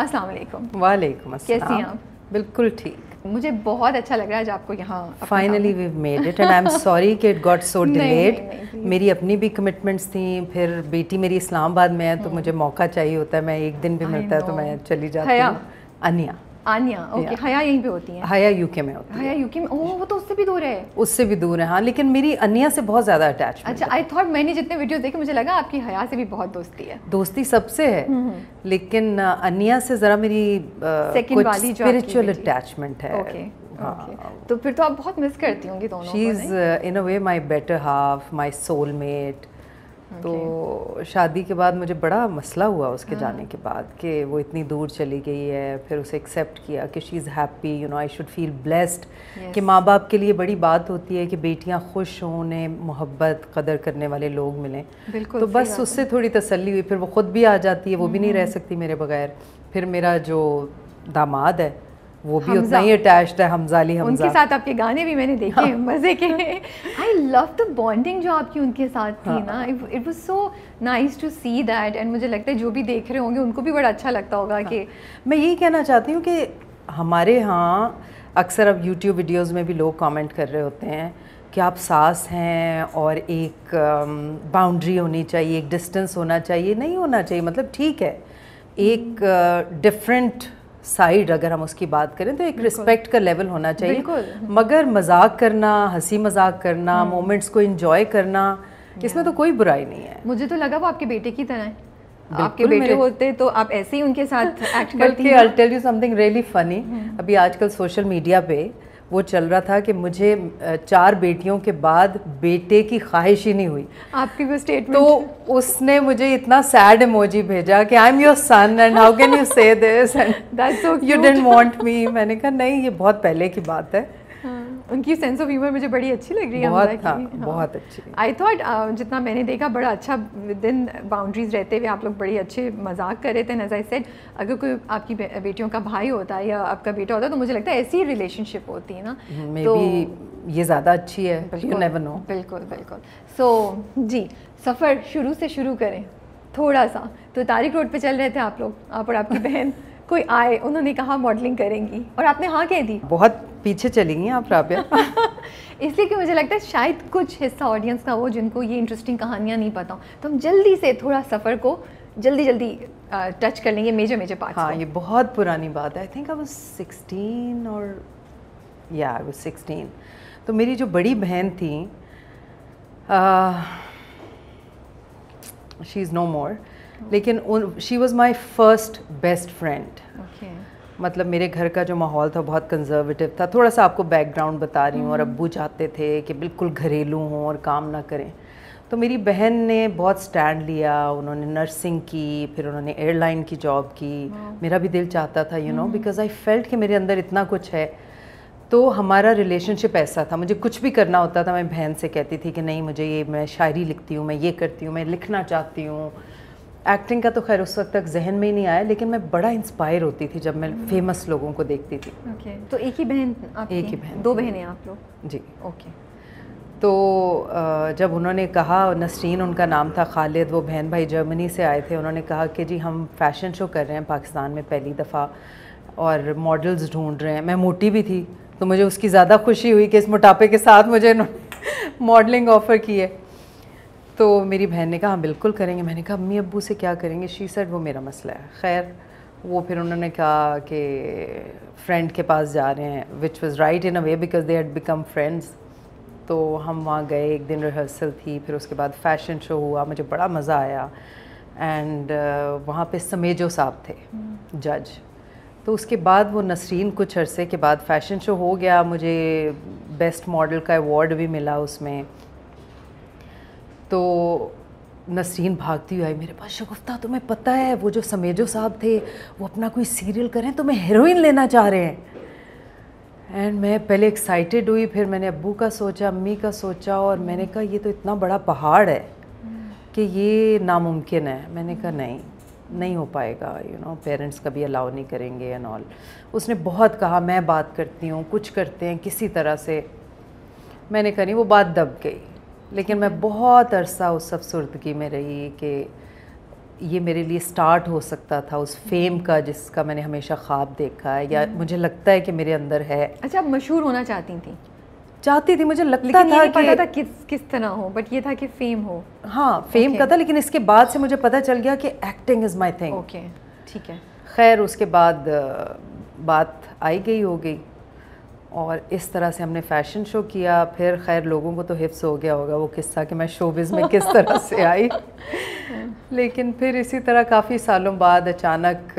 अस्सलाम वालेकुम वालेकुम अस्सलाम कैसी हैं आप बिल्कुल ठीक मुझे बहुत अच्छा लग रहा है आपको यहाँ finally we made it and I am sorry कि इट गॉट सो डिलेड मेरी अपनी भी कमिटमेंट्स थी फिर बेटी मेरी इस्लामाबाद में है तो हम्म। मुझे मौका चाहिए होता है मैं एक दिन भी मिलता है तो मैं चली जाती हूँ अनिया आनिया ओके हया यहीं पे होती हया यूके में होती हया यूके में वो तो उससे भी दूर है उससे भी दूर है हाँ लेकिन मेरी अनिया से बहुत ज़्यादा अटैच अच्छा आई थॉट मैंने जितने वीडियो देखे मुझे लगा आपकी हया से भी बहुत दोस्ती है दोस्ती सबसे है हम्म, हम्म। लेकिन अनिया से ज़रा मेरी सेकंड वाली स्पिरिचुअल अटैचमेंट है ओके हाँ। तो फिर तो आप बहुत मिस करती होंगी दोनों she is in a way my better half my soulmate तो शादी के बाद मुझे बड़ा मसला हुआ उसके हाँ। जाने के बाद कि वो इतनी दूर चली गई है फिर उसे एक्सेप्ट किया कि she is happy you know I should feel blessed कि माँ बाप के लिए बड़ी बात होती है कि बेटियाँ खुश हों उन्हें मोहब्बत कदर करने वाले लोग मिलें तो बस उससे थोड़ी तसल्ली हुई फिर वो ख़ुद भी आ जाती है वो भी नहीं रह हम्म। सकती मेरे बगैर फिर मेरा जो दामाद है वो भी उतना ही अटैच्ड है हमजा अली हमजा उनके साथ आपके गाने भी मैंने देखे हाँ। मज़े के आई लव द बॉन्डिंग जो आपकी उनके साथ थी हाँ। ना it was so nice to see that and मुझे लगता है जो भी देख रहे होंगे उनको भी बड़ा अच्छा लगता होगा हाँ। कि मैं यही कहना चाहती हूँ कि हमारे यहाँ अक्सर अब यूट्यूब वीडियोज़ में भी लोग कॉमेंट कर रहे होते हैं कि आप सास हैं और एक बाउंड्री um, होनी चाहिए एक डिस्टेंस होना चाहिए नहीं होना चाहिए मतलब ठीक है एक डिफरेंट हम्म। uh, साइड अगर हम उसकी बात करें तो एक रिस्पेक्ट का लेवल होना चाहिए मगर मजाक करना हंसी मजाक करना मोमेंट्स हम्म। को इंजॉय करना इसमें तो कोई बुराई नहीं है मुझे तो लगा वो आपके बेटे की तरह है आपके बेटे होते तो आप ऐसे ही उनके साथ एक्ट करती I tell you something really funny अभी आजकल सोशल मीडिया पे वो चल रहा था कि मुझे चार बेटियों के बाद बेटे की ख्वाहिश ही नहीं हुई आपकी वो स्टेटमेंट तो उसने मुझे इतना सैड इमोजी भेजा कि I am your son and how can you say this you don't want me मैंने कहा नहीं ये बहुत पहले की बात है उनकी सेंस ऑफ ह्यूमर मुझे बड़ी अच्छी लग रही है बहुत था, की, हाँ। बहुत अच्छी आई थॉट uh, जितना मैंने देखा बड़ा अच्छा विद इन बाउंड्रीज रहते हुए आप लोग बड़ी अच्छे मजाक कर रहे थे एज आई सेड अगर कोई आपकी बेटियों का भाई होता है या आपका बेटा होता है तो मुझे लगता है ऐसी रिलेशनशिप होती है ना मे hmm, तो, ये ज़्यादा अच्छी है यू नेवर नो बिल्कुल बिल्कुल सो जी सफ़र शुरू से शुरू करें थोड़ा सा तो तारिक रोड पे चल रहे थे आप लोग आप और आपकी बहन कोई आए उन्होंने कहा मॉडलिंग करेंगी और आपने हाँ कह दी बहुत पीछे चली गई आप राबिया इसलिए कि मुझे लगता है शायद कुछ हिस्सा ऑडियंस का हो जिनको ये इंटरेस्टिंग कहानियाँ नहीं पता तो हम जल्दी से थोड़ा सफ़र को जल्दी जल्दी टच कर लेंगे मेजर मेजर पार्ट हाँ ये बहुत पुरानी बात है आई थिंक आई सिक्सटीन और या आई सिक्सटीन तो मेरी जो बड़ी बहन थी she is no more Oh. लेकिन she was my first best friend मतलब मेरे घर का जो माहौल था बहुत कंजर्वेटिव था थोड़ा सा आपको बैकग्राउंड बता रही हूँ और mm-hmm. अब्बू चाहते थे कि बिल्कुल घरेलू हों और काम ना करें तो मेरी बहन ने बहुत स्टैंड लिया उन्होंने नर्सिंग की फिर उन्होंने एयरलाइन की जॉब की मेरा भी दिल चाहता था you know because I felt कि मेरे अंदर इतना कुछ है तो हमारा रिलेशनशिप ऐसा था मुझे कुछ भी करना होता था मैं बहन से कहती थी कि नहीं मुझे ये मैं शायरी लिखती हूँ मैं ये करती हूँ मैं लिखना चाहती हूँ एक्टिंग का तो खैर उस वक्त तक जहन में ही नहीं आया लेकिन मैं बड़ा इंस्पायर होती थी जब मैं फेमस हम्म। लोगों को देखती थी ओके तो एक ही बहन एक ही बहन दो बहनें आप लोग जी ओके तो जब उन्होंने कहा नसरीन उनका नाम था खालिद वो बहन भाई जर्मनी से आए थे उन्होंने कहा कि जी हम फैशन शो कर रहे हैं पाकिस्तान में पहली दफ़ा और मॉडल्स ढूंढ रहे हैं मैं मोटी भी थी तो मुझे उसकी ज़्यादा खुशी हुई कि इस मोटापे के साथ मुझे मॉडलिंग ऑफ़र की है तो मेरी बहन ने कहा हाँ बिल्कुल करेंगे मैंने कहा अम्मी अबू से क्या करेंगे शी सेड वो मेरा मसला है खैर वो फिर उन्होंने कहा कि फ्रेंड के पास जा रहे हैं which was right in a way because they had become friends तो हम वहाँ गए एक दिन रिहर्सल थी फिर उसके बाद फैशन शो हुआ मुझे बड़ा मज़ा आया एंड uh, वहाँ पे समेजो साहब थे जज तो उसके बाद वो नसरीन कुछ अरसे के बाद फैशन शो हो गया मुझे बेस्ट मॉडल का अवार्ड भी मिला उसमें तो नसरीन भागती हुई आई मेरे पास शगुफ्ता तुम्हें पता है वो जो समेजो साहब थे वो अपना कोई सीरियल करें तो मैं हेरोइन लेना चाह रहे हैं एंड मैं पहले एक्साइटेड हुई फिर मैंने अबू का सोचा अम्मी का सोचा और मैंने कहा ये तो इतना बड़ा पहाड़ है कि ये नामुमकिन है मैंने कहा नहीं नहीं हो पाएगा यू नो पेरेंट्स कभी अलाउ नहीं करेंगे एंड ऑल उसने बहुत कहा मैं बात करती हूँ कुछ करते हैं किसी तरह से मैंने कहा नहीं वो बात दब गई लेकिन मैं बहुत अरसा उस अफसरदगी में रही कि ये मेरे लिए स्टार्ट हो सकता था उस फेम हम्म। का जिसका मैंने हमेशा ख्वाब देखा है या हम्म। मुझे लगता है कि मेरे अंदर है अच्छा आप मशहूर होना चाहती थी चाहती थी मुझे लगता लेकिन था, कि, पता था किस किस तरह हो बट ये था कि फेम हो हाँ फेम okay. का था लेकिन इसके बाद से मुझे पता चल गया कि acting is my thing okay ठीक है खैर उसके बाद बात आई गई हो गई और इस तरह से हमने फैशन शो किया फिर खैर लोगों को तो हिफ्स हो गया होगा वो किस्सा कि मैं शोबिज़ में किस तरह से आई लेकिन फिर इसी तरह काफ़ी सालों बाद अचानक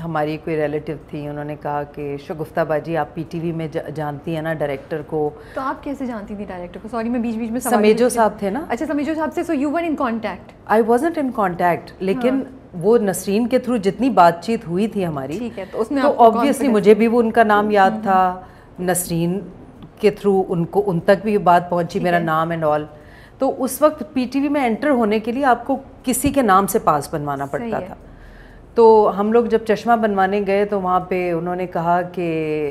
हमारी कोई रिलेटिव थी उन्होंने कहा कि शगुफ्ता बाजी आप पीटीवी में जा, जानती हैं ना डायरेक्टर को तो आप कैसे जानती थी डायरेक्टर को सॉरी मैं बीच बीच में समेजो साहब थे ना अच्छा समेजो साहब से so you were in contact I was in contact लेकिन हाँ. वो नसरीन के थ्रू जितनी बातचीत हुई थी हमारी ठीक है तो उसमें तो ऑब्वियसली मुझे भी वो उनका नाम हम्म, याद हम्म। था नसरीन के थ्रू उनको उन तक भी बात पहुंची मेरा नाम एंड ऑल तो उस वक्त पीटीवी में एंटर होने के लिए आपको किसी के नाम से पास बनवाना पड़ता था तो हम लोग जब चश्मा बनवाने गए तो वहाँ पे उन्होंने कहा कि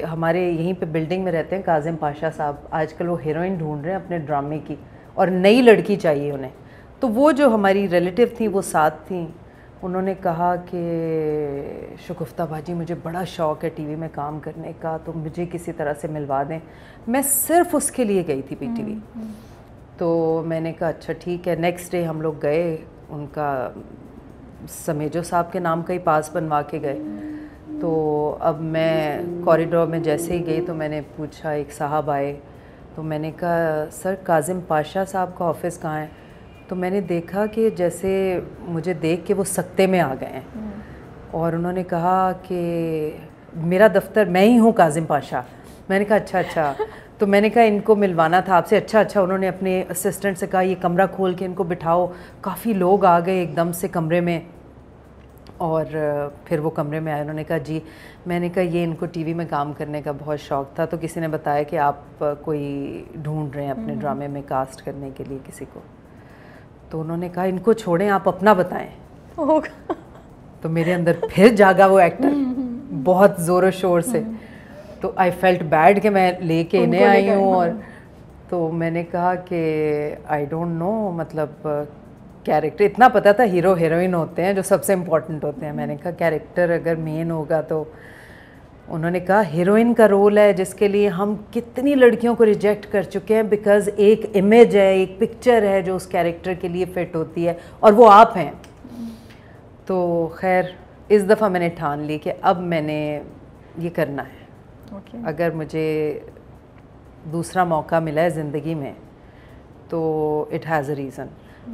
हमारे यहीं पे बिल्डिंग में रहते हैं काजिम पाशा साहब आजकल वो हीरोइन ढूंढ रहे हैं अपने ड्रामे की और नई लड़की चाहिए उन्हें तो वो जो हमारी रिलेटिव थी वो साथ थी उन्होंने कहा कि शगुफ्ता भाजी मुझे बड़ा शौक़ है टीवी में काम करने का तो मुझे किसी तरह से मिलवा दें मैं सिर्फ उसके लिए गई थी हम्म, पीटीवी हम्म। तो मैंने कहा अच्छा ठीक है नेक्स्ट डे हम लोग गए उनका समेजो साहब के नाम का ही पास बनवा के गए हम्म। तो अब मैं कॉरिडोर में जैसे ही गई तो मैंने पूछा एक साहब आए तो मैंने कहा सर काजिम पाशाह साहब का ऑफ़िस कहाँ है तो मैंने देखा कि जैसे मुझे देख के वो सकते में आ गए हैं हम्म। और उन्होंने कहा कि मेरा दफ्तर मैं ही हूँ काजिम पाशा मैंने कहा अच्छा अच्छा तो मैंने कहा इनको मिलवाना था आपसे अच्छा अच्छा उन्होंने अपने असिस्टेंट से कहा ये कमरा खोल के इनको बिठाओ काफ़ी लोग आ गए एकदम से कमरे में और फिर वो कमरे में आए उन्होंने कहा जी मैंने कहा ये इनको टीवी में काम करने का बहुत शौक़ था तो किसी ने बताया कि आप कोई ढूंढ रहे हैं अपने हम्म। ड्रामे में कास्ट करने के लिए किसी को तो उन्होंने कहा इनको छोड़ें आप अपना बताएं होगा तो मेरे अंदर फिर जागा वो एक्टर हम्म, हम्म, हम्म। बहुत ज़ोरों शोर से तो आई फेल्ट बैड कि मैं लेके इन्हें आई हूँ और हाँ। तो मैंने कहा कि आई डोंट नो मतलब कैरेक्टर इतना पता था हीरो हीरोइन होते हैं जो सबसे इम्पोर्टेंट होते हैं मैंने कहा कैरेक्टर अगर मेन होगा तो उन्होंने कहा हीरोइन का रोल है जिसके लिए हम कितनी लड़कियों को रिजेक्ट कर चुके हैं बिकॉज एक इमेज है एक पिक्चर है जो उस कैरेक्टर के लिए फिट होती है और वो आप हैं तो खैर इस दफ़ा मैंने ठान ली कि अब मैंने ये करना है okay. अगर मुझे दूसरा मौका मिला है ज़िंदगी में तो इट हैज़ अ रीज़न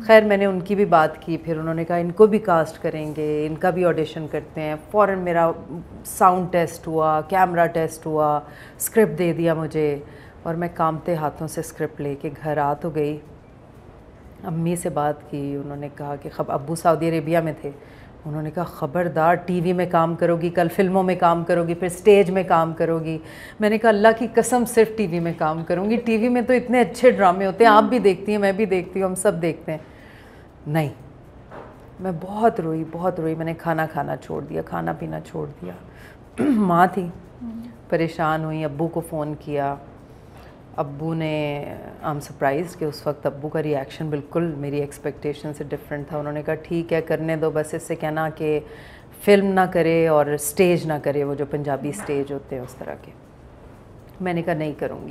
खैर मैंने उनकी भी बात की फिर उन्होंने कहा इनको भी कास्ट करेंगे इनका भी ऑडिशन करते हैं फ़ौर मेरा साउंड टेस्ट हुआ कैमरा टेस्ट हुआ स्क्रिप्ट दे दिया मुझे और मैं कामते हाथों से स्क्रिप्ट लेके घर आ तो गई अम्मी से बात की उन्होंने कहा कि खब अबू सऊदी अरेबिया में थे उन्होंने कहा ख़बरदार टीवी में काम करोगी कल फिल्मों में काम करोगी फिर स्टेज में काम करोगी मैंने कहा अल्लाह की कसम सिर्फ टीवी में काम करूँगी टीवी में तो इतने अच्छे ड्रामे होते हैं आप भी देखती हैं मैं भी देखती हूँ हम सब देखते हैं नहीं मैं बहुत रोई बहुत रोई मैंने खाना खाना छोड़ दिया खाना पीना छोड़ दिया माँ थी परेशान हुई अबू को फ़ोन किया अबू ने आई एम सरप्राइज कि उस वक्त अबू का रिएक्शन बिल्कुल मेरी एक्सपेक्टेशन से डिफरेंट था उन्होंने कहा ठीक है करने दो बस इससे कहना कि फिल्म ना करे और स्टेज ना करे वो जो पंजाबी स्टेज होते हैं उस तरह के मैंने कहा नहीं करूँगी